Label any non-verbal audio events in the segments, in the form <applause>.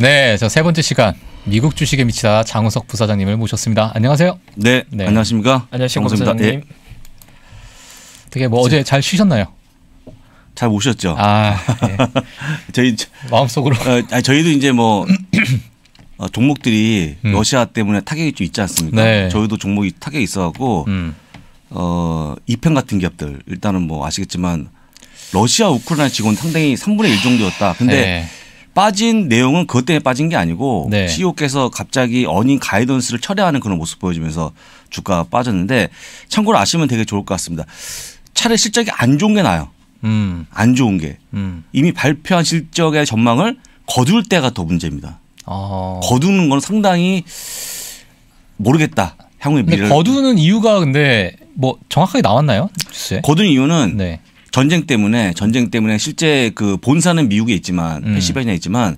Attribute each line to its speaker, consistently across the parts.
Speaker 1: 네, 저 세 번째 시간 미국 주식에 미치다 장우석 부사장님을 모셨습니다. 안녕하세요.
Speaker 2: 네, 네. 안녕하십니까? 안녕하십니까 부사장님. 예.
Speaker 1: 어떻게 뭐 어제 잘 쉬셨나요?
Speaker 2: 잘 모셨죠. 아, 예. <laughs> 저희 <laughs> 마음속으로. 어, 저희도 이제 뭐 <clears throat> 어, 종목들이 음. 러시아 때문에 타격이 좀 있지 않습니까? 네. 저희도 종목이 타격이 있어갖고 음. 어, 이편 같은 기업들 일단은 뭐 아시겠지만 러시아 우크라이나 지금 상당히 3분의 1 정도였다. 근데 네. 빠진 내용은 그것 때문에 빠진 게 아니고 네. CEO께서 갑자기 어닝 가이던스를 철회하는 그런 모습 보여주면서 주가 가 빠졌는데 참고로 아시면 되게 좋을 것 같습니다. 차라리 실적이 안 좋은 게 나아요. 음. 안 좋은 게. 음. 이미 발표한 실적의 전망을 거둘 때가 더 문제입니다. 어. 거두는 건 상당히 모르겠다. 향후의 미래를. 거두는 이유가 근데 뭐 정확하게 나왔나요? 뉴스 거둔 이유는 네. 전쟁 때문에 전쟁 때문에 실제 그 본사는 미국에 있지만 음. 시베니아 에 있지만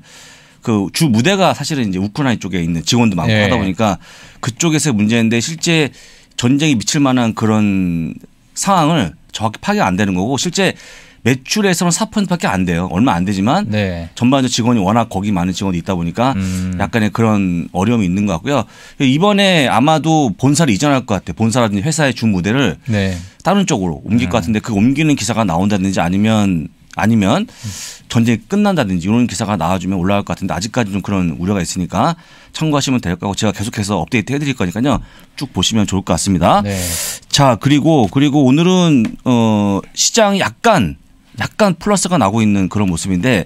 Speaker 2: 그 주 무대가 사실은 이제 우크라이나 쪽에 있는 직원도 많고 예. 하다 보니까 그쪽에서 문제인데 실제 전쟁이 미칠 만한 그런 상황을 정확히 파악이 안 되는 거고 실제 매출에서는 4%밖에 안 돼요. 얼마 안 되지만 네. 전반적 직원이 워낙 거기 많은 직원이 있다 보니까 음. 약간의 그런 어려움이 있는 것 같고요. 이번에 아마도 본사를 이전할 것 같아요. 본사라든지 회사의 주 무대를 네. 다른 쪽으로 옮길 음. 것 같은데 그 옮기는 기사가 나온다든지 아니면 아니면 전쟁이 끝난다든지 이런 기사가 나와주면 올라갈 것 같은데 아직까지 좀 그런 우려가 있으니까 참고하시면 될것같고 제가 계속해서 업데이트 해드릴 거니까요 쭉 보시면 좋을 것 같습니다. 네. 자 그리고 그리고 오늘은 어 시장 이 약간 약간 플러스가 나고 있는 그런 모습인데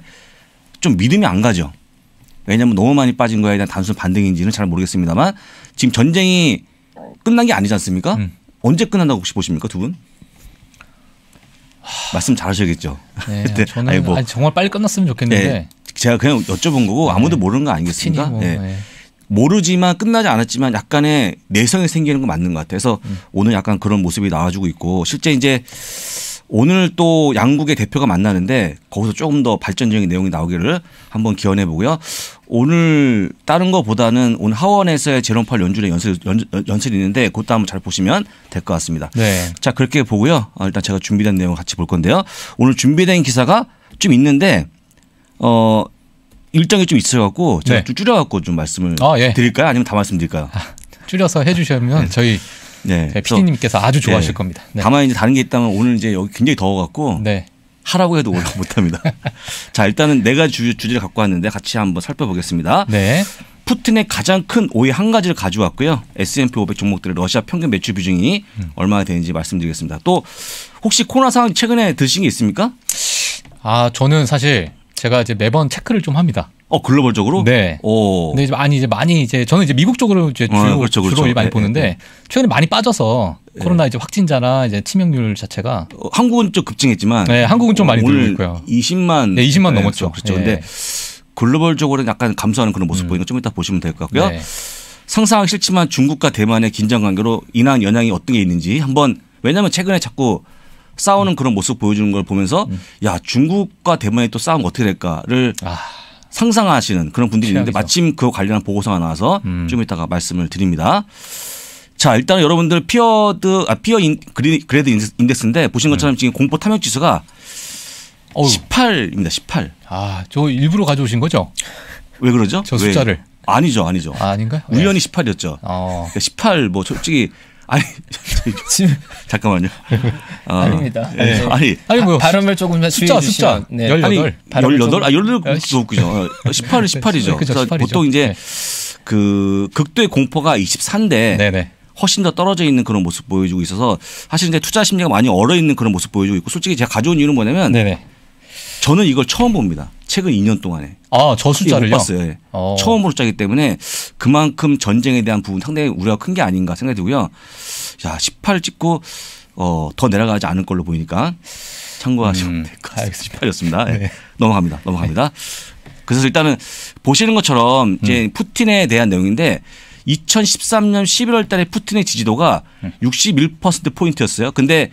Speaker 2: 좀 믿음이 안 가죠. 왜냐하면 너무 많이 빠진 거에 대한 단순 반등인지는 잘 모르겠습니다만 지금 전쟁이 끝난 게 아니지 않습니까? 음. 언제 끝난다고 혹시 보십니까 두 분? 말씀 잘하셔야겠죠. 네, <laughs> 저는 아니 뭐, 아니,
Speaker 1: 정말 빨리 끝났으면 좋겠는데 네,
Speaker 2: 제가 그냥 여쭤본 거고 네, 아무도 네. 모르는 거 아니겠습니까? 뭐, 네. 네. 모르지만 끝나지 않았지만 약간의 내성이 생기는 거 맞는 것 같아서 음. 오늘 약간 그런 모습이 나와주고 있고 실제 이제 오늘 또 양국의 대표가 만나는데 거기서 조금 더 발전적인 내용이 나오기를 한번 기원해 보고요. 오늘 다른 것보다는 오늘 하원에서의 제롬팔 연준의 연설 연, 설이 있는데 그것도 한번 잘 보시면 될 것 같습니다. 네. 자 그렇게 보고요. 어, 일단 제가 준비된 내용 같이 볼 건데요. 오늘 준비된 기사가 좀 있는데 어 일정이 좀 있어갖고 제가 네. 줄여갖고 좀 말씀을 아, 예. 드릴까요? 아니면 다 말씀드릴까요? 아,
Speaker 1: 줄여서 해주시면 네.
Speaker 2: 저희 네. 네 피디님께서 아주 네. 좋아하실 네. 겁니다. 네. 다만 이제 다른 게 있다면 오늘 이제 여기 굉장히 더워갖고 네. 하라고 해도 올라 못합니다. <laughs> 자 일단은 내가 주, 주제를 갖고 왔는데 같이 한번 살펴보겠습니다. 네. 푸틴의 가장 큰 오해 한 가지를 가져왔고요. S&P 500 종목들의 러시아 평균 매출 비중이 음. 얼마나 되는지 말씀드리겠습니다. 또 혹시 코로나 상황 최근에 드신 게 있습니까? 아 저는 사실 제가 이제 매번 체크를 좀 합니다. 어 글로벌적으로? 네. 오.
Speaker 1: 근데 이제 많이 이제 많이 이제 저는 이제 미국 쪽으로 이제 주로, 어, 아, 그렇죠, 그렇죠. 주로 많이 예, 예, 보는데 예, 예. 최근에 많이 빠져서 예. 코로나 이제 확진자나 이제 치명률 자체가
Speaker 2: 어, 한국은 좀 급증했지만 네, 한국은 좀 어, 많이 늘고 있고요. 20만 네, 20만 넘었죠. 그렇죠. 그렇죠. 근데 글로벌적으로는 약간 감소하는 그런 모습 음. 보이는 좀 이따 보시면 될 것 같고요. 네. 상상하기 싫지만 중국과 대만의 긴장 관계로 인한 영향이 어떤 게 있는지 한번 왜냐하면 최근에 자꾸 싸우는 그런 모습 보여주는 걸 보면서 음. 야 중국과 대만이 또싸우면 어떻게 될까를 아. 상상하시는 그런 분들이 있는데 취향이죠. 마침 그 관련한 보고서가 나와서 음. 좀 이따가 말씀을 드립니다. 자 일단 여러분들 피어드 아 피어 인, 그레드 그 인덱스인데 보신 네. 것처럼 음. 지금 공포 탐욕 지수가 어우. 18입니다. 18. 아저 일부러 가져오신 거죠? 왜 그러죠? 저 숫자를 왜? 아니죠, 아니죠. 아, 닌가 우연히 18이었죠. 어. 그 그러니까 18 뭐 솔직히 아니 <laughs> 잠깐만요. <laughs> 아, 아닙니다. 예. 아니 아니 뭐 발음을 조금 숫자 숫자 네. 18 아니, 18 아, 18도 18은 18이죠. 그쵸, 그래 18이죠. 보통 이제 네. 그 극도의 공포가 24인데 네네. 훨씬 더 떨어져 있는 그런 모습 보여주고 있어서 사실 이제 투자 심리가 많이 얼어 있는 그런 모습 보여주고 있고 솔직히 제가 가져온 이유는 뭐냐면 네네. 저는 이걸 처음 봅니다. 최근 2년 동안에.
Speaker 1: 아, 저 숫자를요? 예, 봤어요. 예.
Speaker 2: 어. 처음 으로짜기 때문에 그만큼 전쟁에 대한 부분 상당히 우려가 큰 게 아닌가 생각이 들고요. 야, 18 찍고 어, 더 내려가지 않을 걸로 보이니까 참고하시면 음, 될것 같습니다. 18이었습니다. 네. 예. 네. 넘어갑니다. 넘어갑니다. 네. 그래서 일단은 보시는 것처럼 이제 음. 푸틴에 대한 내용인데 2013년 11월 달에 푸틴의 지지도가 61% 음. 포인트였어요. 근데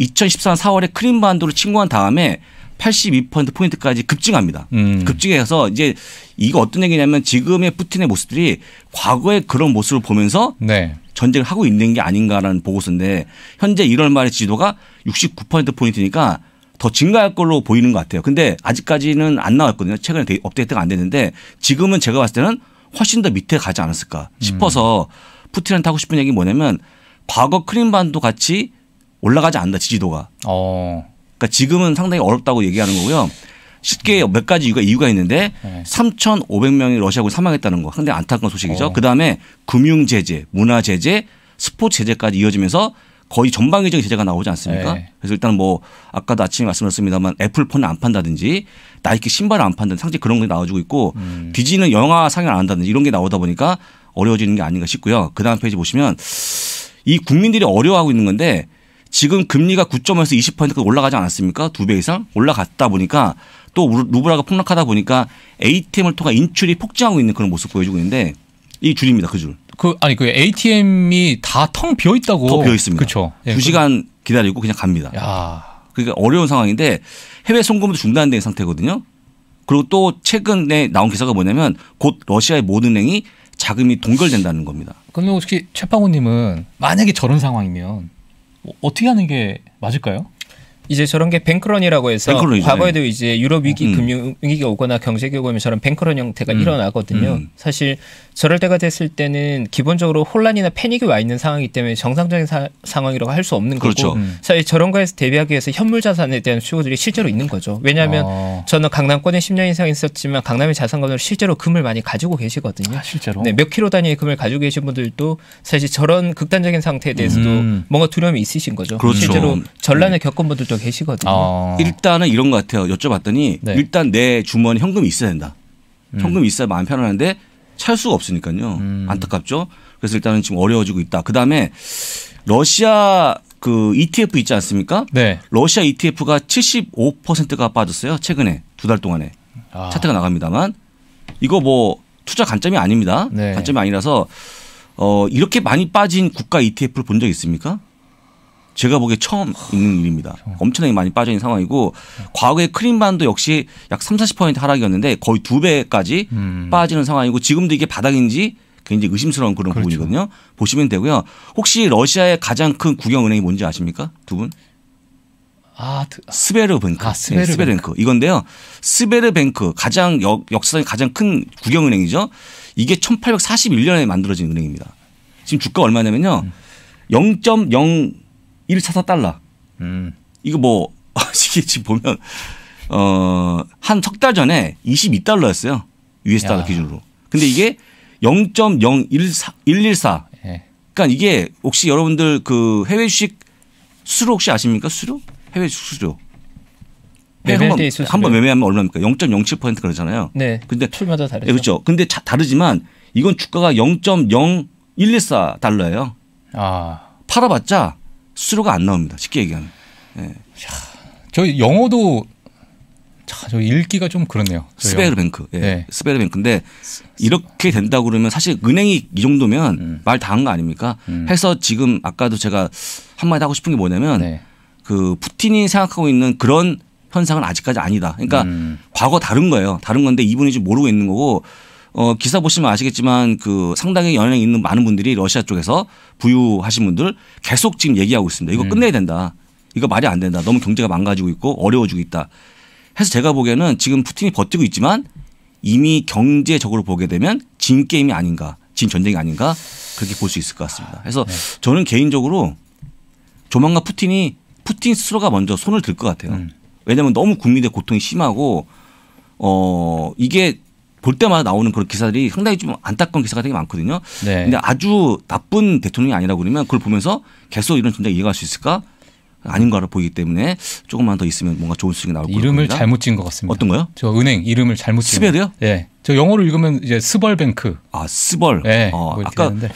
Speaker 2: 2014년 4월에 크림반도를 침공한 다음에 82%포인트까지 급증합니다. 음. 급증해서 이제 이거 어떤 얘기냐면 지금의 푸틴의 모습들이 과거의 그런 모습을 보면서 네. 전쟁을 하고 있는 게 아닌가라는 보고서인데 현재 1월 말의 지도가 69%포인트니까 더 증가할 걸로 보이는 것 같아요. 근데 아직까지는 안 나왔거든요. 최근에 업데이트가 안 됐는데 지금은 제가 봤을 때는 훨씬 더 밑에 가지 않았을까 싶어서 음. 푸틴한테 하고 싶은 얘기 뭐냐면 과거 크림반도 같이 올라가지 않는다 지지도가. 어. 그러니까 지금은 상당히 어렵다고 얘기하는 거고요. 쉽게 몇 가지 이유가, 이유가 있는데 네. 3,500명이 러시아군 사망했다는 거 상당히 안타까운 소식이죠. 어. 그 다음에 금융 제재, 문화 제재, 스포츠 제재까지 이어지면서 거의 전방위적인 제재가 나오지 않습니까? 네. 그래서 일단 뭐 아까도 아침에 말씀드렸습니다만 애플폰을 안 판다든지 나이키 신발을 안 판다든지 상당히 그런 게 나와주고 있고 음. 디즈는 영화 상영 안 한다든지 이런 게 나오다 보니까 어려워지는 게 아닌가 싶고요. 그 다음 페이지 보시면 이 국민들이 어려워하고 있는 건데 지금 금리가 9.5에서 20%까지 올라가지 않았습니까? 두 배 이상 올라갔다 보니까 또 루브라가 폭락하다 보니까 ATM을 통한 인출이 폭증하고 있는 그런 모습 보여주고 있는데 이 줄입니다. 그 줄. 그 아니 그 ATM이 다 텅 비어 있다고. 텅 비어 있습니다. 그렇죠. 두 시간 기다리고 그냥 갑니다. 야. 그러니까 어려운 상황인데 해외 송금도 중단된 상태거든요. 그리고 또 최근에 나온 기사가 뭐냐면 곧 러시아의 모든 행이 자금이 동결된다는 겁니다.
Speaker 1: 그데 혹시 최파고님은 만약에 저런 상황이면 뭐
Speaker 3: 어떻게 하는 게 맞을까요? 이제 저런 게 뱅크런이라고 해서 뱅크런이죠. 과거에도 네. 이제 유럽 위기 음. 음. 금융 위기가 오거나 경제 경우에 오면 저런 뱅크런 형태가 음. 일어나거든요. 음. 사실 저럴 때가 됐을 때는 기본적으로 혼란이나 패닉이 와 있는 상황이기 때문에 정상적인 사, 상황이라고 할 수 없는 그렇죠. 거고 음. 사실 저런 거에서 대비하기 위해서 현물 자산에 대한 수요들이 실제로 있는 거죠. 왜냐하면 아. 저는 강남권에 10년 이상 있었지만 강남의 자산으로 실제로 금을 많이 가지고 계시거든요. 아, 실제로 네, 몇 킬로 단위의 금을 가지고 계신 분들도 사실 저런 극단적인 상태에 대해서도 음. 뭔가 두려움이 있으신 거죠. 그렇죠. 실제로 전란을 겪은 분들도 분 계시거든요. 어. 아.
Speaker 2: 일단은 이런 것 같아요. 여쭤봤더니 네. 일단 내 주머니 현금이 있어야 된다. 음. 현금이 있어야 마음 편안한데 찰 수가 없으니까요. 음. 안타깝죠. 그래서 일단은 지금 어려워지고 있다. 그 다음에 러시아 그 ETF 있지 않습니까? 네. 러시아 ETF가 75%가 빠졌어요. 최근에 두 달 동안에 아. 차트가 나갑니다만 이거 뭐 투자 관점이 아닙니다. 네. 관점이 아니라서 어 이렇게 많이 빠진 국가 ETF를 본 적 있습니까? 제가 보기에 처음 있는 일입니다. 엄청나게 많이 빠진 상황이고 과거에 크림반도 역시 약 3, 40% 하락이었는데 거의 두 배까지 음. 빠지는 상황이고 지금도 이게 바닥인지 굉장히 의심스러운 그런 그렇죠. 부분이거든요. 보시면 되고요. 혹시 러시아의 가장 큰 국영은행이 뭔지 아십니까? 두 분? 아, 드... 스베르뱅크. 아, 스베르뱅크. 네, 스베르뱅크. 이건데요. 스베르뱅크 가장 역, 역사상 가장 큰 국영은행이죠. 이게 1841년에 만들어진 은행입니다. 지금 주가 얼마냐면요. 음. 0.0 1차 4달러. 음. 이거 뭐 <laughs> 이게 지금 보면 어, 한 석 달 전에 22달러였어요. US 달러 기준으로. 근데 이게 0.014 114. 예. 그러니까 이게 혹시 여러분들 그 해외 주식 수수료 혹시 아십니까? 네, 수수료? 해외 수수료. 한번 매매하면 얼마입니까? 0.07% 그러잖아요. 네. 근데 출마다 다르죠. 네, 그렇죠. 근데 자, 다르지만 이건 주가가 0.0114 달러예요. 아. 팔아봤자 수수료가 안 나옵니다. 쉽게 얘기하면. 예. 저 영어도 자, 저 읽기가 좀 그렇네요. 스베르뱅크. 예. 네. 스베르뱅크인데 이렇게 된다고 그러면 사실 은행이 이 정도면 음. 말다 한 거 아닙니까? 음. 해서 지금 아까도 제가 한마디 하고 싶은 게 뭐냐면 네. 그 푸틴이 생각하고 있는 그런 현상은 아직까지 아니다. 그러니까 음. 과거 다른 거예요. 다른 건데 이분이 지금 모르고 있는 거고 어, 기사 보시면 아시겠지만 그 상당히 연향이 있는 많은 분들이 러시아 쪽에서 부유하신 분들 계속 지금 얘기하고 있습니다. 이거 음. 끝내야 된다. 이거 말이 안 된다. 너무 경제가 망가지고 있고 어려워지고 있다. 해서 제가 보기에는 지금 푸틴이 버티고 있지만 이미 경제적으로 보게 되면 진 게임이 아닌가, 진 전쟁이 아닌가 그렇게 볼 수 있을 것 같습니다. 그래서 네. 저는 개인적으로 조만간 푸틴이 푸틴 스스로가 먼저 손을 들 것 같아요. 음. 왜냐하면 너무 국민의 들 고통이 심하고 어 이게 볼 때마다 나오는 그런 기사들이 상당히 좀 안타까운 기사가 되게 많거든요. 네. 근데 아주 나쁜 대통령이 아니라고 그러면 그걸 보면서 계속 이런 진작 이해할 수 있을까? 아닌가로 보이기 때문에 조금만 더 있으면 뭔가 좋은 수익이 나올 거예요. 이름을 겁니다. 잘못 지은 것 같습니다. 어떤 거요? 저 은행 이름을 잘못 지은 스벨이요? 예. 네. 저 영어로 읽으면 이제
Speaker 1: 스벌뱅크. 아, 스벌. 예. 네. 어, 아까 되는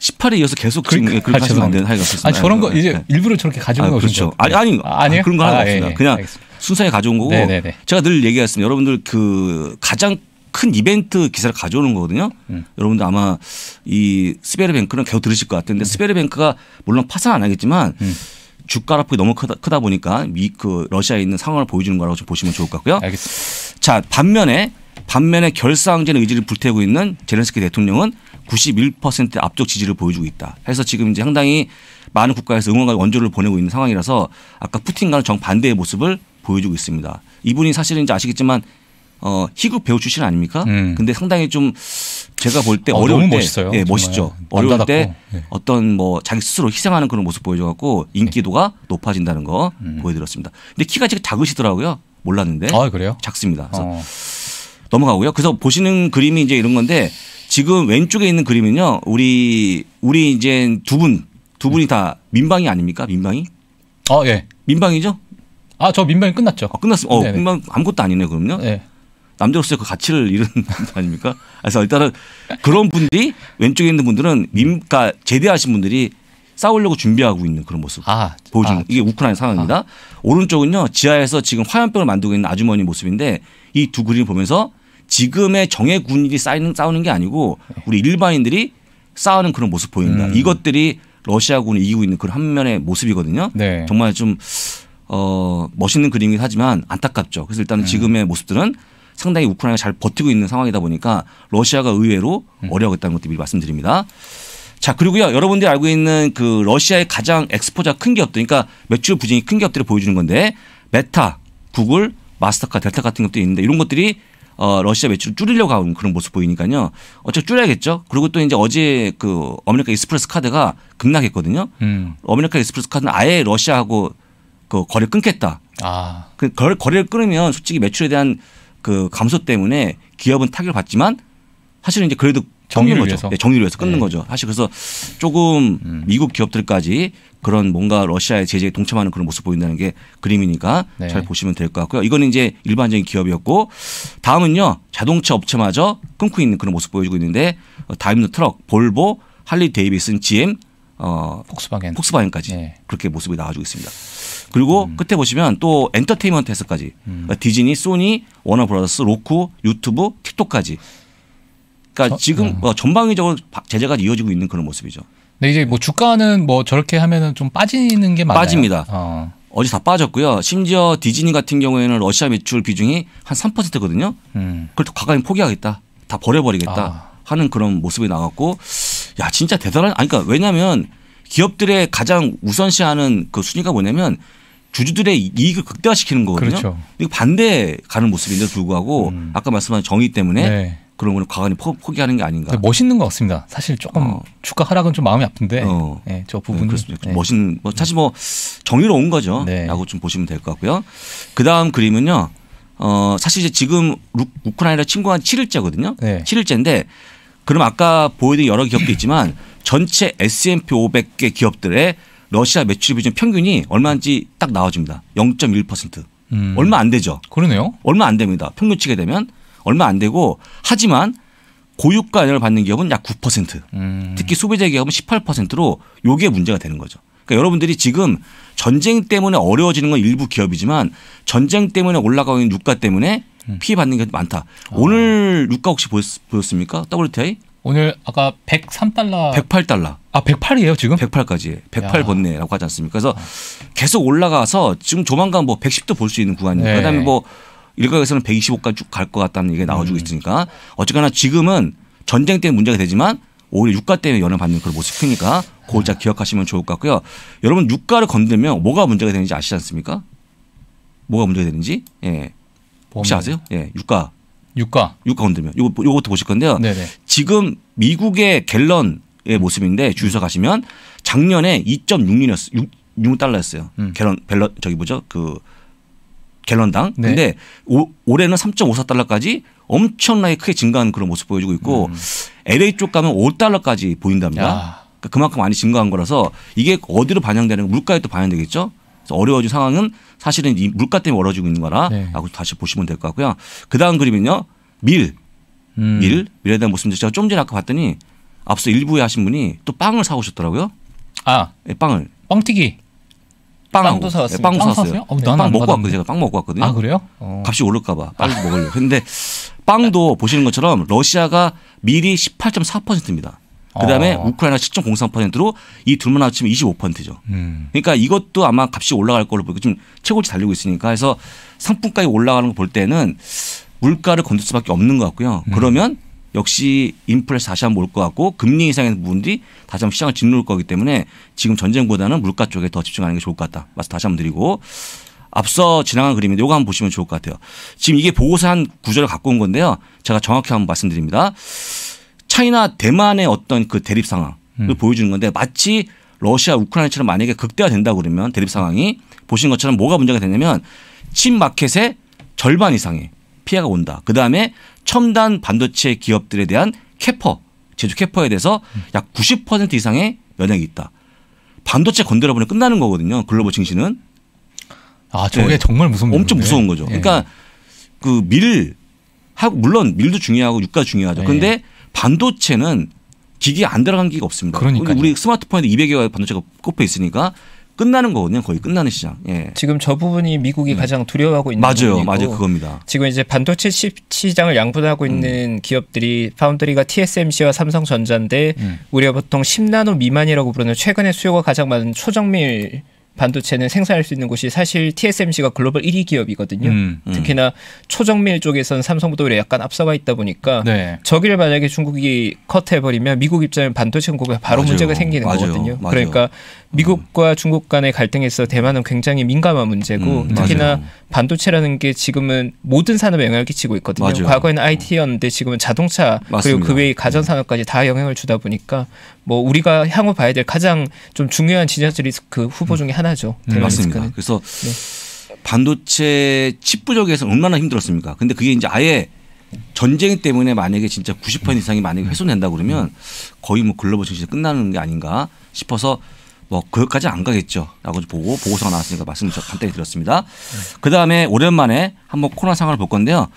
Speaker 1: 18에 이어서 계속 그러니 예, 그렇게 아, 하시면 안 되는 하이가 없습니다. 아니, 저런 거 이제 네. 일부러 저렇게 가져온 아, 거죠. 그렇죠. 아니,
Speaker 2: 아니, 아, 아니요? 그런 거 하나 아, 없습니다. 예, 예. 그냥 알겠습니다. 순서에 가져온 거고 네네네. 네, 네. 제가 늘 얘기했습니다. 여러분들 그 가장 큰 이벤트 기사를 가져오는 거거든요. 음. 여러분들 아마 이 스베르뱅크는 겨우 들으실 것 같은데 음. 스베르뱅크가 물론 파산 안 하겠지만 음. 주가 라폭이 너무 크다, 크다 보니까 미, 그 러시아에 있는 상황을 보여주는 거라고 좀 보시면 좋을 것 같고요. 알겠습니다. 자 반면에 반면에 결사항쟁의지를 불태우고 있는 제렌스키 대통령은 91%의 압적 지지를 보여주고 있다. 해서 지금 이제 상당히 많은 국가에서 응원과 원조를 보내고 있는 상황이라서 아까 푸틴과는 정반대의 모습을 보여주고 있습니다. 이분이 사실은 이제 아시겠지만 어 희극 배우 출신 아닙니까? 음. 근데 상당히 좀 제가 볼 때 어, 어려운때 멋있어요. 예, 멋있죠. 어려운때 예. 어떤 뭐 자기 스스로 희생하는 그런 모습 보여줘 갖고 인기도가 예. 높아진다는 거 음. 보여드렸습니다. 근데 키가 지금 작으시더라고요. 몰랐는데. 아, 그래요? 작습니다. 그래서 어. 넘어가고요. 그래서 보시는 그림이 이제 이런 건데 지금 왼쪽에 있는 그림은요. 우리 우리 이제 두 분, 두 분이 다 민방위 아닙니까? 민방위? 아, 예. 민방위죠? 아, 저 민방위 끝났죠. 아, 끝났습니다. 어, 어 네, 네 민방 아무것도 아니네, 그럼요. 네. 남자로서의 그 가치를 잃은 <laughs> 아닙니까? 그래서 일단은 그런 분들이 왼쪽에 있는 분들은 민, 그러니까 제대하신 분들이 싸우려고 준비하고 있는 그런 모습 아, 보여주는 아, 이게 우크라이나 상황입니다. 아. 오른쪽은요 지하에서 지금 화염병을 만들고 있는 아주머니 모습인데 이 두 그림 을 보면서 지금의 정예 군인이 싸우는, 싸우는 게 아니고 우리 일반인들이 싸우는 그런 모습 보입니다. 음. 이것들이 러시아군이 이기고 있는 그런 한 면의 모습이거든요. 네. 정말 좀 어, 멋있는 그림이긴 하지만 안타깝죠. 그래서 일단 은 음. 네. 지금의 모습들은 상당히 우크라이나가 잘 버티고 있는 상황이다 보니까 러시아가 의외로 음. 어려워 있다는 것도 미리 말씀드립니다. 자 그리고요 여러분들이 알고 있는 그 러시아의 가장 엑스포자 큰 기업들 그러니까 매출 부진이 큰 기업들을 보여주는 건데 메타, 구글, 마스터카, 델타 같은 것도 있는데 이런 것들이 어, 러시아 매출을 줄이려고 하는 그런 모습 보이니까요. 어차피 줄여야겠죠. 그리고 또 이제 어제 그어메리카 익스프레스 카드가 급락했거든요. 음. 아메리카 익스프레스 카드는 아예 러시아하고 그 거래 끊겠다. 아. 그 거래를 끊으면 솔직히 매출에 대한 그 감소 때문에 기업은 타격을 받지만 사실은 이제 그래도 정리를 거죠. 위해서. 네, 정리를 위해서 끊는 네. 거죠. 사실 그래서 조금 음. 미국 기업들까지 그런 뭔가 러시아의 제재에 동참하는 그런 모습 보인다는 게 그림이니까 네. 잘 보시면 될 것 같고요. 이거는 이제 일반적인 기업이었고 다음은요 자동차 업체마저 끊고 있는 그런 모습 보여주고 있는데 어, 다임노 트럭, 볼보, 할리 데이비슨, GM, 어 폭스바겐 폭스바겐까지 네. 그렇게 모습이 나와주고 있습니다. 그리고 음. 끝에 보시면 또 엔터테인먼트에서까지 음. 그러니까 디즈니, 소니, 워너브라더스, 로쿠, 유튜브, 틱톡까지. 그러니까 저, 지금 음. 어. 전방위적으로 제재가 이어지고 있는 그런 모습이죠. 근데 이제 뭐 주가는 뭐 저렇게 하면은 좀 빠지는 게 맞아요. 빠집니다. 어. 어제 다 빠졌고요. 심지어 디즈니 같은 경우에는 러시아 매출 비중이 한 3%거든요. 음. 그걸 과감히 포기하겠다. 다 버려버리겠다. 아. 하는 그런 모습이 나왔고 야 진짜 대단한. 아니 그러니까 왜냐하면 기업들의 가장 우선시하는 그 순위가 뭐냐면 주주들의 이익을 극대화시키는 거거든요. 그렇죠. 이거 반대 가는 모습인데 불구하고 음. 아까 말씀하신 정의 때문에 네. 그런 거는 과감히 포, 기하는게 아닌가. 멋있는 것 같습니다. 사실 조금 어. 주가 하락은 좀 마음이 아픈데 어. 네, 저 부분 네, 네. 멋있는 뭐 사실 뭐 정의로운 거죠. 네. 라고 좀 보시면 될 것 같고요. 그다음 그림은요. 어, 사실 이제 지금 우크라이나 친구한 7일째거든요. 네. 7일째인데 그럼 아까 보여드린 여러 기업도 있지만 전체 S&P 500개 기업들의 러시아 매출 비중 평균이 얼마인지 딱 나와줍니다. 0.1%. 음. 얼마 안 되죠. 그러네요. 얼마 안 됩니다. 평균치게 되면 얼마 안 되고 하지만 고유가 연을 받는 기업은 약 9%. 음. 특히 소비자 기업은 18%로 요게 문제가 되는 거죠. 그러니까 여러분들이 지금 전쟁 때문에 어려워지는 건 일부 기업이지만 전쟁 때문에 올라가는 유가 때문에 음. 피해 받는 게 많다. 아. 오늘 유가 혹시 보였, 보였습니까? WTI? 오늘 아까 103달러 108달러. 아, 108이에요, 지금? 108까지. 108 번뇌라고 하지 않습니까? 그래서 아. 계속 올라가서 지금 조만간 뭐 110도 볼 수 있는 구간이고 네. 그다음에 뭐 일각에서는 125까지 쭉 갈 것 같다는 얘기가 나와주고 음. 있으니까 어쨌거나 지금은 전쟁 때문에 문제가 되지만 오히려 유가 때문에 연연받는 그런 모습이 크니까 그걸 잘 아. 기억하시면 좋을 것 같고요. 여러분 유가를 건들면 뭐가 문제가 되는지 아시지 않습니까? 뭐가 문제가 되는지? 예. 혹시 아세요? 예, 유가. 유가. 유가 흔들면. 요거, 요것도 보실 건데요. 네네. 지금 미국의 갤런의 모습인데 주유소 가시면 작년에 2.6리였 6, 6 달러였어요. 음. 갤런 벨런 저기 뭐죠? 그 갤런당. 네. 근데 오, 올해는 3.54달러까지 엄청나게 크게 증가한 그런 모습 보여주고 있고 음. LA 쪽 가면 5달러까지 보인답니다. 야. 그러니까 그만큼 많이 증가한 거라서 이게 어디로 반영되는 물가에 또 반영되겠죠? 어려워진 상황은 사실은 이 물가 때문에 어려지고 있는 거라라고 네. 다시 보시면 될 것 같고요. 그 다음 그림은요. 밀. 음. 밀. 밀에 대한 모습인데 제가 좀 전에 아까 봤더니 앞서 일부에 하신 분이 또 빵을 사오셨더라고요. 아. 네, 빵을. 빵튀기. 빵 빵도 예, 사왔어요. 네, 빵도 빵 사왔어요. 어, 예, 빵 먹고 왔거든요. 제가 빵 먹고 왔거든요. 아 그래요? 어. 값이 오를까봐 빵을 아. 먹으려고. 근데 빵도 보시는 것처럼 러시아가 밀이 18.4%입니다. 그다음에 어. 우크라이나 7 0 3로이 둘만 합치면 25%죠. 음. 그러니까 이것도 아마 값이 올라갈 걸로 보고 지금 최고치 달리고 있으니까 해서 상품가에 올라가는 걸 볼 때는 물가를 건들 수밖에 없는 것 같고요. 음. 그러면 역시 인플레 다시 한번 올 것 같고 금리 이상의 부분들이 다시 한번 시장을 짓누를 거기 때문에 지금 전쟁보다는 물가 쪽에 더 집중하는 게 좋을 것 같다. 말씀 다시 한번 드리고 앞서 지나간 그림인데 이거 한번 보시면 좋을 것 같아요. 지금 이게 보고서 한 구절을 갖고 온 건데요. 제가 정확히 한번 말씀드립니다. 차이나 대만의 어떤 그 대립 상황을 음. 보여주는 건데 마치 러시아 우크라이나처럼 만약에 극대화된다 그러면 대립 상황이 보신 것처럼 뭐가 문제가 되냐면 친 마켓의 절반 이상의 피해가 온다. 그 다음에 첨단 반도체 기업들에 대한 캐퍼 제조 캐퍼에 대해서 음. 약90% 이상의 영향이 있다. 반도체 건드려 보면 끝나는 거거든요. 글로벌 증시는. 아, 저게 네.
Speaker 1: 정말 무서운 엄청 무서운 거죠. 네. 그러니까
Speaker 2: 그 밀, 물론 밀도 중요하고 유가 중요하죠. 예. 그런데 네. 반도체는 기기 안 들어간 기가 없습니다. 그러니까 우리 스마트폰에도 200여 반도체가 꼽혀
Speaker 3: 있으니까 끝나는 거거든요. 거의 끝나는 시장. 예. 지금 저 부분이 미국이 네. 가장 두려워하고 있는 맞아요, 부분이고, 맞아요, 그겁니다. 지금 이제 반도체 시장을 양분하고 음. 있는 음. 기업들이 파운드리가 TSMC와 삼성전자인데 음. 우리가 보통 10나노 미만이라고 부르는 최근에 수요가 가장 많은 초정밀 반도체는 생산할 수 있는 곳이 사실 TSMC가 글로벌 1위 기업이거든요. 음, 음. 특히나 초정밀 쪽에선 삼성보다 오히려 약간 앞서가 있다 보니까 네. 저기를 만약에 중국이 컷해버리면 미국 입장에 반도체 공급에 바로 맞아요. 문제가 생기는 맞아요. 거거든요. 맞아요. 그러니까 미국과 중국 간의 갈등에서 대만은 굉장히 민감한 문제고 음, 특히나 맞아요. 반도체라는 게 지금은 모든 산업에 영향을 끼치고 있거든요. 맞아요. 과거에는 IT였는데 지금은 자동차 맞습니다. 그리고 그 외의 가전 산업까지 다 영향을 주다 보니까 뭐 우리가 향후 봐야 될 가장 좀 중요한 지자체 리스크 그 후보 음. 중의 하나죠. 음, 맞습니다. 스크는
Speaker 2: 그래서 네. 반도체 칩 부족에서 얼마나 힘들었습니까? 근데 그게 이제 아예 전쟁 때문에 만약에 진짜 90% 이상이 만약에 음. 훼손된다 그러면 거의 뭐 글로벌 정신이 끝나는 게 아닌가 싶어서 뭐 그것까지 안 가겠죠. 라고 보고 보고서가 나왔으니까 말씀 좀 간단히 드렸습니다. 그다음에 오랜만에 한번 코로나 상황을 볼 건데요.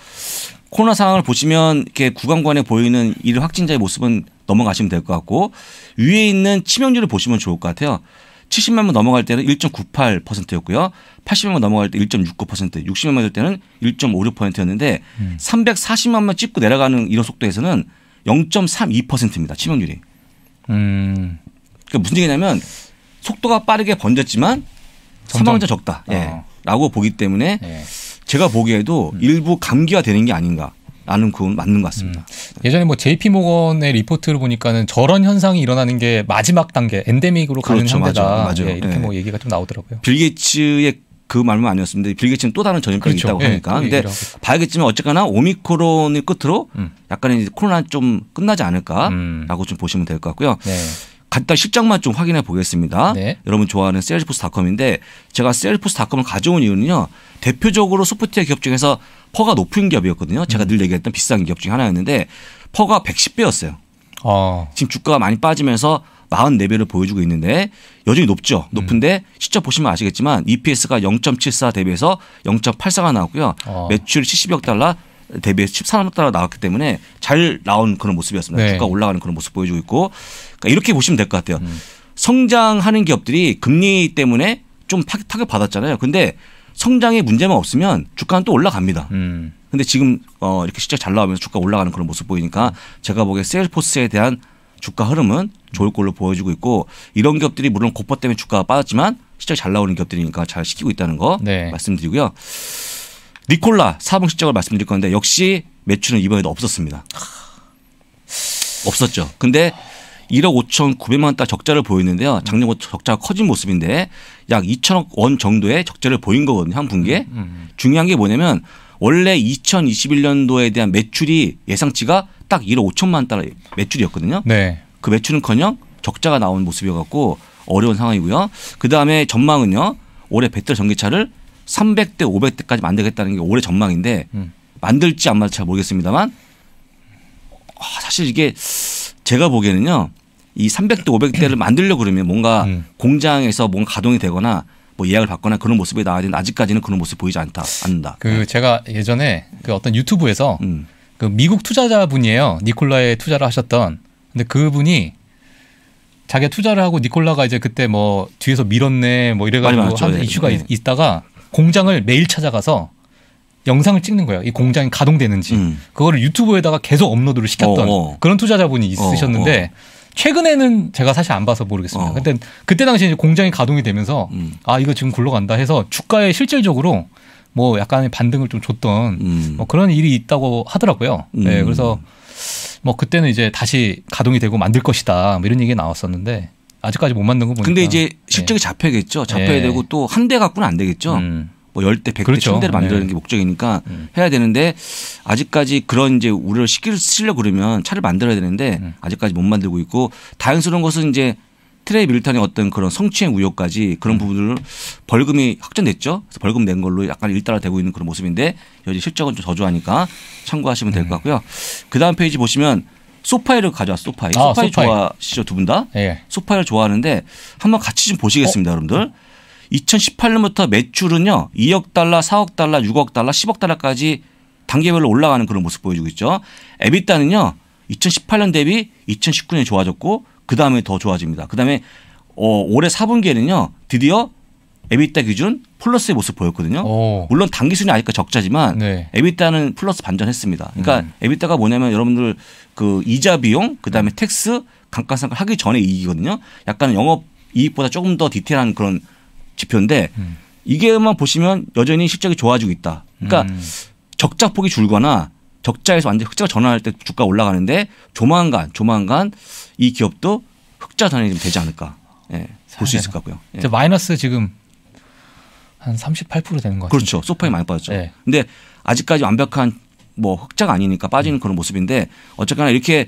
Speaker 2: 코로나 상황을 보시면 이렇게 구간관에 보이는 일 확진자의 모습은 넘어가시면 될 것 같고 위에 있는 치명률을 보시면 좋을 것 같아요. 70만 명 넘어갈 때는 1.98%였고요. 80만 명 넘어갈 때 1.69%, 60만 명될 때는 1.56%였는데 음. 340만 명 찍고 내려가는 이런 속도에서는 0.32%입니다. 치명률이. 음. 그러니까 무슨 얘기냐면 속도가 빠르게 번졌지만 사망자 적다. 어. 예. 라고 보기 때문에 예. 제가 보기에도 음. 일부 감기가 되는 게 아닌가. 라는 그건 맞는 것 같습니다. 음. 예전에 뭐 JP
Speaker 1: 모건의 리포트를 보니까는 저런 현상이 일어나는 게 마지막 단계 엔데믹으로 가는 그렇죠, 단계다. 맞아, 맞아요. 예, 이렇게 예. 뭐
Speaker 2: 얘기가 좀 나오더라고요. 빌 게이츠의 그 말만 아니었습니다. 빌 게이츠는 또 다른 전염병이 그렇죠. 있다고 예, 하니까. 그 근데 봐야겠지만 어쨌거나 오미크론을 끝으로 음. 약간 의 코로나 좀 끝나지 않을까라고 음. 좀 보시면 될 것 같고요. 네. 간단 실적만 좀 확인해 보겠습니다. 네. 여러분 좋아하는 셀프스닷컴인데 제가 셀프스닷컴을 가져온 이유는요. 대표적으로 소프트웨어 기업 중에서 퍼가 높은 기업이었거든요. 제가 음. 늘 얘기했던 비싼 기업 중에 하나였는데 퍼가 110배였어요. 어. 아. 지금 주가가 많이 빠지면서 44배를 보여주고 있는데 여전히 높죠. 높은데 음. 시점 보시면 아시겠지만 EPS가 0.74 대비해서 0.84가 나왔고요. 어. 매출 70억 달러 대비해서 13억 달러 나왔기 때문에 잘 나온 그런 모습이었습니다. 네. 주가 올라가는 그런 모습 보여주고 있고 그러니까 이렇게 보시면 될 것 같아요. 음. 성장하는 기업들이 금리 때문에 좀 타격 받았잖아요. 근데 성장에 문제만 없으면 주가는 또 올라갑니다. 음. 근데 지금 어 이렇게 시적잘 나오면서 주가 올라가는 그런 모습 보이니까 제가 보기에 셀포스에 대한 주가 흐름은 좋을 걸로 보여지고 있고 이런 기업들이 물론 고퍼 때문에 주가가 빠졌지만 실적 잘 나오는 기업들이니까 잘 시키고 있다는 거 네. 말씀드리고요. 니콜라 사봉 시적을 말씀드릴 건데 역시 매출은 이번에도 없었습니다. 없었죠. 근데 1억 5,900만 원딱 적자를 보였는데요. 작년보다 적자가 커진 모습인데 약 2천억 원 정도의 적자를 보인 거거든요. 한 분기에. 음, 음, 음. 중요한 게 뭐냐면 원래 2021년도에 대한 매출이 예상치가 딱 1억 5천만 달러 매출이었거든요. 네. 그 매출은커녕 적자가 나온 모습이어갖고 어려운 상황이고요. 그 다음에 전망은요. 올해 배터리 전기차를 300대, 500대까지 만들겠다는 게 올해 전망인데 음. 만들지 안 만들지 잘 모르겠습니다만 아, 사실 이게 제가 보기에는요 이 300대 500대를 만들려 고 그러면 뭔가 음. 공장에서 뭔가 가동이 되거나 뭐 예약을 받거나 그런 모습이 나와야 되는데 아직까지는 그런 모습 보이지 않다 않는다. 그
Speaker 1: 네. 제가 예전에 그 어떤 유튜브에서 음. 그 미국 투자자분이에요 니콜라에 투자를 하셨던 근데 그분이 자기가 투자를 하고 니콜라가 이제 그때 뭐 뒤에서 밀었네 뭐 이래가지고 한 이슈가 예. 있다가 공장을 매일 찾아가서 영상을 찍는 거예요. 이 공장이 가동되는지 음. 그거를 유튜브에다가 계속 업로드를 시켰던 어어. 어. 그런 투자자분이 있으셨는데 어어. 어. 최근에는 제가 사실 안 봐서 모르겠습니다. 어. 근데 그때 당시에 공장이 가동이 되면서 음. 아 이거 지금 굴러간다 해서 주가에 실질적으로 뭐 약간의 반등을 좀 줬던 음. 뭐 그런 일이 있다고 하더라고요. 음. 네, 그래서 뭐 그때는 이제 다시 가동이 되고 만들 것이다 뭐 이런 얘기 가 나왔었는데 아직까지 못 만든 거 보니까. 근데 이제
Speaker 2: 네. 실적이 잡혀야겠죠. 잡혀야 네. 되고 또 한 대 갖고는 안 되겠죠. 음. 뭐 10대, 100대, 그렇죠. 1000대를 만드는 네. 게 목적이니까 음. 해야 되는데 아직까지 그런 이제 우려를 시키려고 그러면 차를 만들어야 되는데 음. 아직까지 못 만들고 있고 다행스러운 것은 이제 트레이 밀턴의 어떤 그런 성추행 우려까지 그런 음. 부분을 벌금이 확정됐죠. 그래서 벌금 낸 걸로 약간 일따라 되고 있는 그런 모습인데 여기 실적은 좀 저조하니까 참고하시면 될것 네. 같고요. 그 다음 페이지 보시면 소파이를 가져왔 소파이. 아, 소파이, 소파이, 좋아하시죠 두 분 다? 예. 소파이를 좋아하는데 한번 같이 좀 보시겠습니다, 어? 여러분들. 2018년부터 매출은요 2억 달러, 4억 달러, 6억 달러, 10억 달러까지 단계별로 올라가는 그런 모습 보여주고 있죠. 에비타는요 2018년 대비 2019년에 좋아졌고 그 다음에 더 좋아집니다. 그 다음에 어, 올해 4분기에는요 드디어 에비타 기준 플러스의 모습 보였거든요. 오. 어. 물론 단기 순위 아직까 적자지만 네. 에비타는 플러스 반전했습니다. 그러니까 음. 에비타가 뭐냐면 여러분들 그 이자 비용 그다음에 텍스 감가상각 하기 전에 이익이거든요. 약간 영업 이익보다 조금 더 디테일한 그런 지표인데 음. 이게만 보시면 여전히 실적이 좋아지고 있다. 그러니까 음. 적자 폭이 줄거나 적자에서 완전 흑자가 전환할 때 주가 올라가는데 조만간 조만간 이 기업도 흑자 전환이 좀 되지 않을까 예, 볼수 네. 있을 것 같고요. 예. 마이너스 지금
Speaker 1: 한 38% 되는 것 같아요. 그렇죠.
Speaker 2: 소파이 많이 빠졌죠. 네. 근데 아직까지 완벽한 뭐 흑자가 아니니까 빠지는 그런 모습인데 어쨌거나 이렇게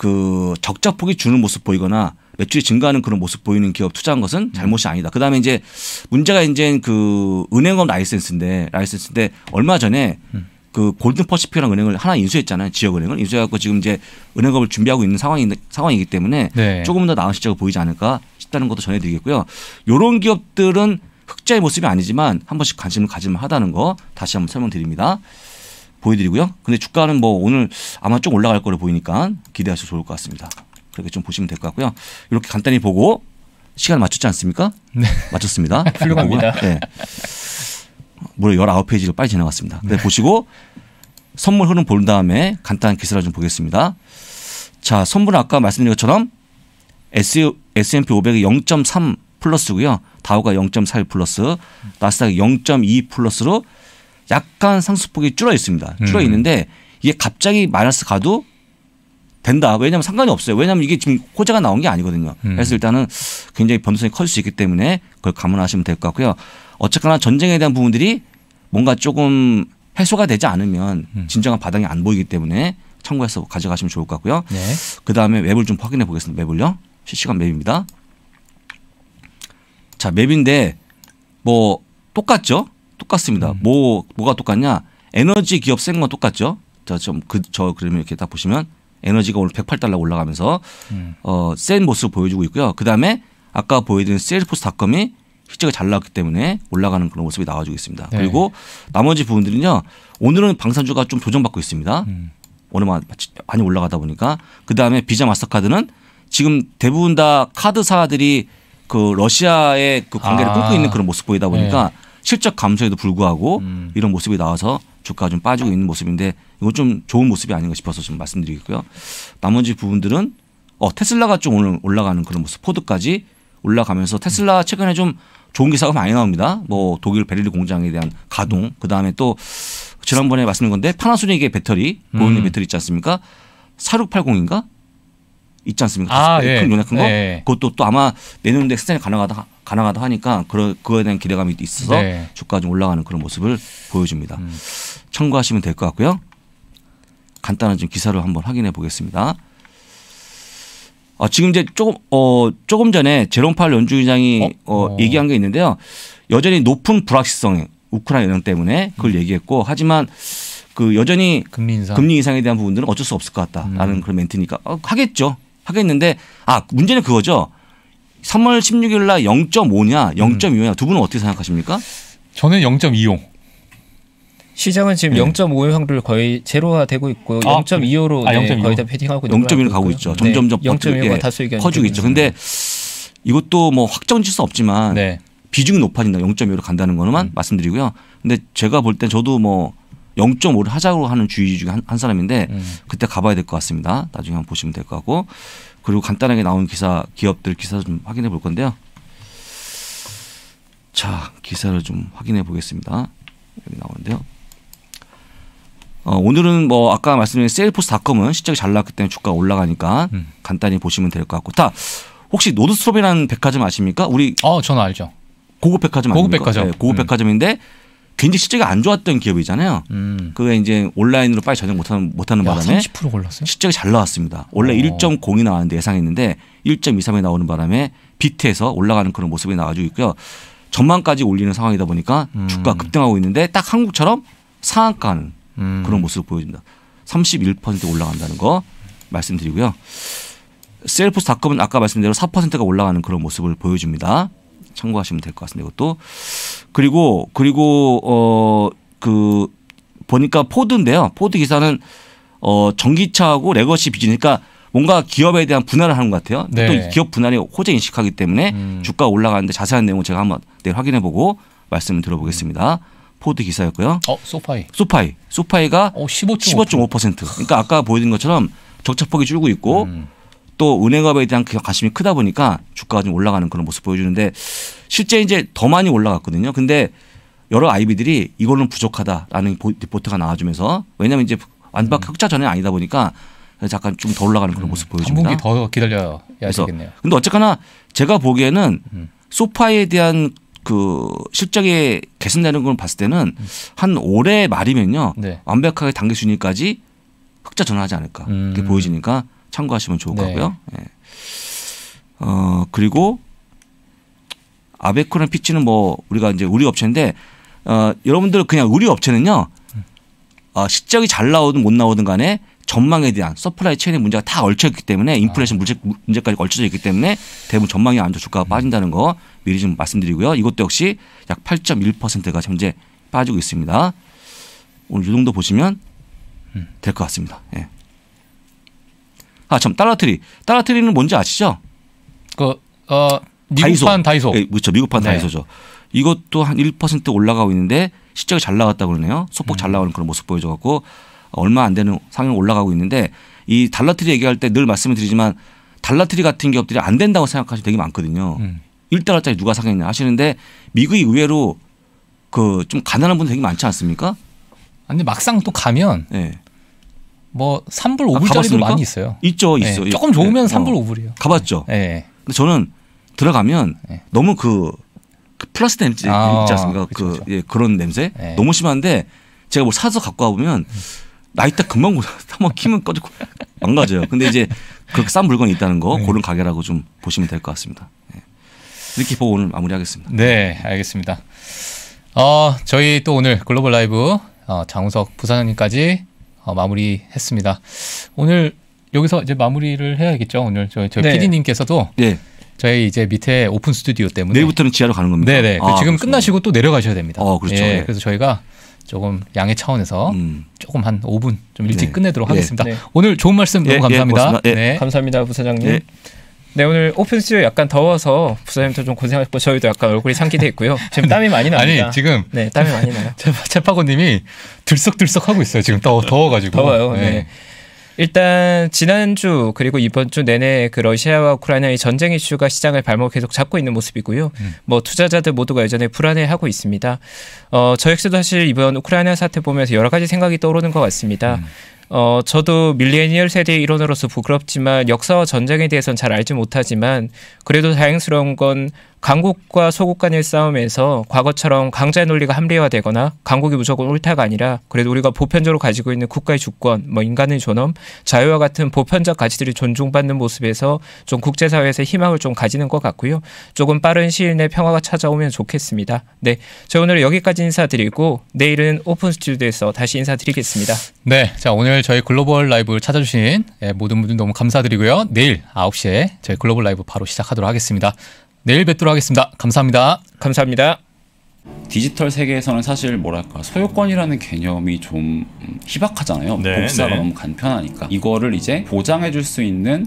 Speaker 2: 그 적자 폭이 주는 모습 보이거나 매출이 증가하는 그런 모습 보이는 기업 투자한 것은 음. 잘못이 아니다. 그다음에 이제 문제가 이제 그 은행업 라이센스인데 라이센스인데 얼마 전에 음. 그 골든 퍼시픽이라는 은행을 하나 인수했잖아요. 지역 은행을 인수해갖고 지금 이제 은행업을 준비하고 있는 상황이 상황이기 때문에 네. 조금 더 나은 실적을 보이지 않을까 싶다는 것도 전해드리겠고요. 요런 기업들은 흑자의 모습이 아니지만 한 번씩 관심을 가질만 하다는 거 다시 한번 설명드립니다. 보여드리고요. 근데 주가는 뭐 오늘 아마 좀 올라갈 거로 보이니까 기대하셔도 좋을 것 같습니다. 그렇게 좀 보시면 될 것 같고요. 이렇게 간단히 보고 시간 맞췄지 않습니까? 네. 맞췄습니다. <laughs> 훌륭합니다. 네. 무려 19페이지를 빨리 지나갔습니다. 네, 네. 보시고 선물 흐름 본 다음에 간단한 기사를 좀 보겠습니다. 자, 선물은 아까 말씀드린 것처럼 S, p 500이 0.3 플러스고요. 다우가 0.41 플러스, 나스닥이 0.2 플러스로 약간 상승폭이 줄어 있습니다. 줄어 음. 있는데 이게 갑자기 마이너스 가도 된다. 왜냐하면 상관이 없어요. 왜냐하면 이게 지금 호재가 나온 게 아니거든요. 음. 그래서 일단은 굉장히 변동성이 커질 수 있기 때문에 그걸 감안하시면 될 것 같고요. 어쨌거나 전쟁에 대한 부분들이 뭔가 조금 해소가 되지 않으면 음. 진정한 바닥이 안 보이기 때문에 참고해서 가져가시면 좋을 것 같고요. 네. 그 다음에 맵을 좀 확인해 보겠습니다. 맵을요. 실시간 맵입니다. 자, 맵인데 뭐 똑같죠? 똑같습니다. 음. 뭐 뭐가 똑같냐? 에너지 기업 센건 똑같죠. 저좀그저 그 그러면 이렇게 딱 보시면 에너지가 오늘 108달러 올라가면서 음. 어센 모습 보여주고 있고요. 그다음에 아까 보여드린 셀일포스닷컴이 실제가 잘 나왔기 때문에 올라가는 그런 모습이 나와주고 있습니다. 네. 그리고 나머지 부분들은요. 오늘은 방산주가 좀 조정받고 있습니다. 음. 오늘 많이 올라가다 보니까 그다음에 비자 마스터카드는 지금 대부분 다 카드사들이 그 러시아의 그 관계를 아. 끊고 있는 그런 모습 보이다 보니까 네. 실적 감소에도 불구하고 음. 이런 모습이 나와서 주가가 좀 빠지고 있는 모습인데 이건 좀 좋은 모습이 아닌가 싶어서 좀 말씀드리고요. 겠 나머지 부분들은 어 테슬라가 좀 오늘 올라가는 그런 모습 포드까지 올라가면서 테슬라 최근에 좀 좋은 기사가 많이 나옵니다. 뭐 독일 베를린 공장에 대한 가동 그다음에 또 지난번에 말씀드린 건데 파나소닉의 배터리 고온의 음. 배터리 있지 않습니까? 4680인가? 있지 않습니까? 아, 예. 큰 요약한 거. 예, 예. 그것도 또 아마 내년에 도 시장이 가능하다 가능하다 하니까 그러, 그거에 대한 기대감이 있어서 네. 주가가 좀 올라가는 그런 모습을 보여줍니다. 음. 참고하시면 될 것 같고요. 간단한 좀 기사를 한번 확인해 보겠습니다. 어, 지금 이제 조금 어 조금 전에 제롬 팔 연주의장이 어? 어? 어? 얘기한 게 있는데요. 여전히 높은 불확실성 우크라이나 이런 때문에 그걸 음. 얘기했고 하지만 그 여전히 금리 인상 금리 인상에 대한 부분들은 어쩔 수 없을 것 같다라는 음. 그런 멘트니까 어, 하겠죠. 하겠는데 아 문제는 그거죠. 3월 16일 날 0.5냐 0.25냐 두 분은 어떻게 생각하십니까? 저는 0.25.
Speaker 3: 시장은 지금 네. 0.5의 확률 거의 제로화 되고 있고 아, 0.25로 아, 네, 0.25. 거의 다 패딩하고 0.1로 가고 있죠. 점점점 네, 0.25가 예, 다수 의견 커지고 있죠. 근데
Speaker 2: 이것도 뭐 확정질 수 없지만 네. 비중이 높아진다. 0.25로 간다는 거는 음. 말씀드리고요. 근데 제가 볼 땐 저도 뭐 0.5를 하자고 하는 주의 중에 한, 한 사람인데 음. 그때 가봐야 될 것 같습니다. 나중에 한번 보시면 될 것 같고 그리고 간단하게 나온 기사 기업들 기사 좀 확인해 볼 건데요. 자 기사를 좀 확인해 보겠습니다. 여기 나오는데요. 어, 오늘은 뭐 아까 말씀드린 세일포스닷컴은 실적이 잘 나왔기 때문에 주가 가 올라가니까 음. 간단히 보시면 될 것 같고 다 혹시 노드스톱이라는 백화점 아십니까? 우리 어 저는 알죠. 고급 백화점 아닙니까? 백화점 네, 고급 음. 백화점인데 굉장히 실적이 안 좋았던 기업이잖아요. 음. 그게 이제 온라인으로 빨리 전용 못하는 못하는 야, 바람에 30% 골랐어요? 실적이 잘 나왔습니다. 원래 어. 1.0이 나왔는데 예상했는데 1.23이 나오는 바람에 비트에서 올라가는 그런 모습이 나와지고 있고요. 전망까지 올리는 상황이다 보니까 음. 주가 급등하고 있는데 딱 한국처럼 상한가는 음. 그런 모습을 보여준다. 31% 올라간다는 거 말씀드리고요. 셀프스닷컴은 아까 말씀대로 드린 4%가 올라가는 그런 모습을 보여줍니다. 참고하시면 될 것 같습니다. 이것도 그리고 그리고 어그 보니까 포드인데요. 포드 기사는 어 전기차하고 레거시 비즈니까 그러니까 뭔가 기업에 대한 분할을 하는 것 같아요. 네. 또 기업 분할이 호재 인식하기 때문에 음. 주가 올라가는데 자세한 내용은 제가 한번 내일 확인해 보고 말씀을 들어보겠습니다. 포드 기사였고요. 어, 소파이. 소파이. 소파이. 소파이가 15.5%. 어, 15.5%. 그러니까 아까 보여드린 것처럼 적자폭이 줄고 있고 음. 또 은행업에 대한 관심이 크다 보니까 주가가 좀 올라가는 그런 모습 보여주는데 실제 이제 더 많이 올라갔거든요. 근데 여러 아이비들이 이걸로는 부족하다라는 리포트가 나와주면서 왜냐하면 이제 완박 음. 흑자 전에 아니다 보니까 잠깐 좀더 올라가는 그런 음. 모습 음, 보여줍니다. 분기 더 기다려야 되겠네요. 근데 어쨌거나 제가 보기에는 음. 소파에 대한 그 실적이 개선되는 걸 봤을 때는 한 올해 말이면요 네. 완벽하게 단기 순위까지 흑자 전환하지 않을까 이렇게 보여지니까 참고하시면 좋을 네. 거고요. 예. 어 그리고 아베코랑 피치는 뭐 우리가 이제 우리 업체인데 어 여러분들 그냥 우리 업체는요. 어, 시적이잘 나오든 못 나오든 간에 전망에 대한 서플라이 체인의 문제가 다 얽혀 있기 때문에 인플레이션 문제, 문제까지 얽혀져 있기 때문에 대부분 전망이 안 좋아 주가가 빠진다는 거 미리 좀 말씀드리고요. 이것도 역시 약 8.1%가 현재 빠지고 있습니다. 오늘 이 정도 보시면 될 것 같습니다. 예. 아, 참, 달러트리. 달러트리는 뭔지 아시죠? 그, 어, 미국판 다이소. 다이소. 네, 그렇죠. 미국판 네. 다이소죠. 이것도 한 1% 올라가고 있는데 실적이 잘나왔다고 그러네요. 소폭 잘나오는 음. 그런 모습 보여줘 갖고 얼마 안 되는 상향 올라가고 있는데 이 달러트리 얘기할 때 늘 말씀을 드리지만 달러트리 같은 기업들이 안 된다고 생각하시는 되게 많거든요. 음. 1달러짜리 누가 사겠냐 하시는데 미국이 의외로 그 좀 가난한 분들 되게 많지 않습니까? 아니 막상 또 가면 네. 뭐 3불 5불짜리도 아, 많이 있어요. 있죠, 예, 있어. 네. 예, 조금 좋으면 네. 예. 3불 5불이에요. 어, 가봤죠. 네. 근데 저는 들어가면 너무 그, 그 플라스틱 냄새 아, 있지 않습니까? 그 예, 그런 냄새 너무 심한데 제가 뭘 뭐 사서 갖고 와보면 나 이따 금방 뭐 한번 키면 꺼지고 망가져요. 근데 이제 그렇게 싼 물건이 있다는 거 네. 그런 가게라고 좀 보시면 될 것 같습니다. 네. 이렇게 보고 오늘 마무리하겠습니다.
Speaker 1: 네, 알겠습니다. 어, 저희 또 오늘 글로벌 라이브 어, 장우석 부사장님까지 어, 마무리했습니다. 오늘 여기서 이제 마무리를 해야겠죠. 오늘 저희 저희 네. PD님께서도 네. 예. 저희 이제 밑에 오픈 스튜디오 때문에 내일부터는 지하로 가는 겁니다. 네네. 그 아, 지금 그렇습니 끝나시고 또 내려가셔야 됩니다. 어, 그렇죠. 예, 예, 그래서 저희가 조금 양의 차원에서 음. 조금 한 5분 좀 일찍 네. 끝내도록 네. 하겠습니다. 네. 오늘 좋은 말씀 너무 예, 감사합니다. 네, 감사합니다,
Speaker 3: 부사장님. 네 오늘 오픈 스튜디오 약간 더워서 부사님도 좀 고생하셨고 저희도 약간 얼굴이 상기돼 있고요. 지금 땀이 많이 나요. <laughs> 아니 지금 네 땀이 많이 나요.
Speaker 1: 채파고님이 <laughs> 들썩들썩 하고 있어요. 지금 더워 더워가지고
Speaker 3: 더워요. 네. 네. 일단 지난주 그리고 이번 주 내내 그 러시아와 우크라이나의 전쟁 이슈가 시장을 발목 계속 잡고 있는 모습이고요. 음. 뭐 투자자들 모두가 여전히 불안해하고 있습니다. 어, 저 역시도 사실 이번 우크라이나 사태 보면서 여러 가지 생각이 떠오르는 것 같습니다. 음. 어, 저도 밀레니얼 세대의 일원으로서 부끄럽지만 역사와 전쟁에 대해서는 잘 알지 못하지만 그래도 다행스러운 건 강국과 소국 간의 싸움에서 과거처럼 강자의 논리가 합리화되거나 강국이 무조건 옳다가 아니라 그래도 우리가 보편적으로 가지고 있는 국가의 주권, 뭐 인간의 존엄, 자유와 같은 보편적 가치들이 존중받는 모습에서 좀 국제사회에서 희망을 좀 가지는 것 같고요. 조금 빠른 시일 내 평화가 찾아오면 좋겠습니다. 네, 저 오늘 여기까지 인사드리고 내일은 오픈 스튜디오에서 다시 인사드리겠습니다.
Speaker 1: 네, 자 오늘 저희 글로벌 라이브 찾아주신 예, 모든 분들 너무 감사드리고요. 내일 9시에 저희 글로벌 라이브 바로 시작하도록 하겠습니다. 내일 뵙도록 하겠습니다. 감사합니다. 감사합니다. 디지털 세계에서는 사실 뭐랄까 소유권이라는
Speaker 2: 개념이 좀 희박하잖아요. 네, 복사가 네. 너무 간편하니까 이거를 이제 보장해줄 수 있는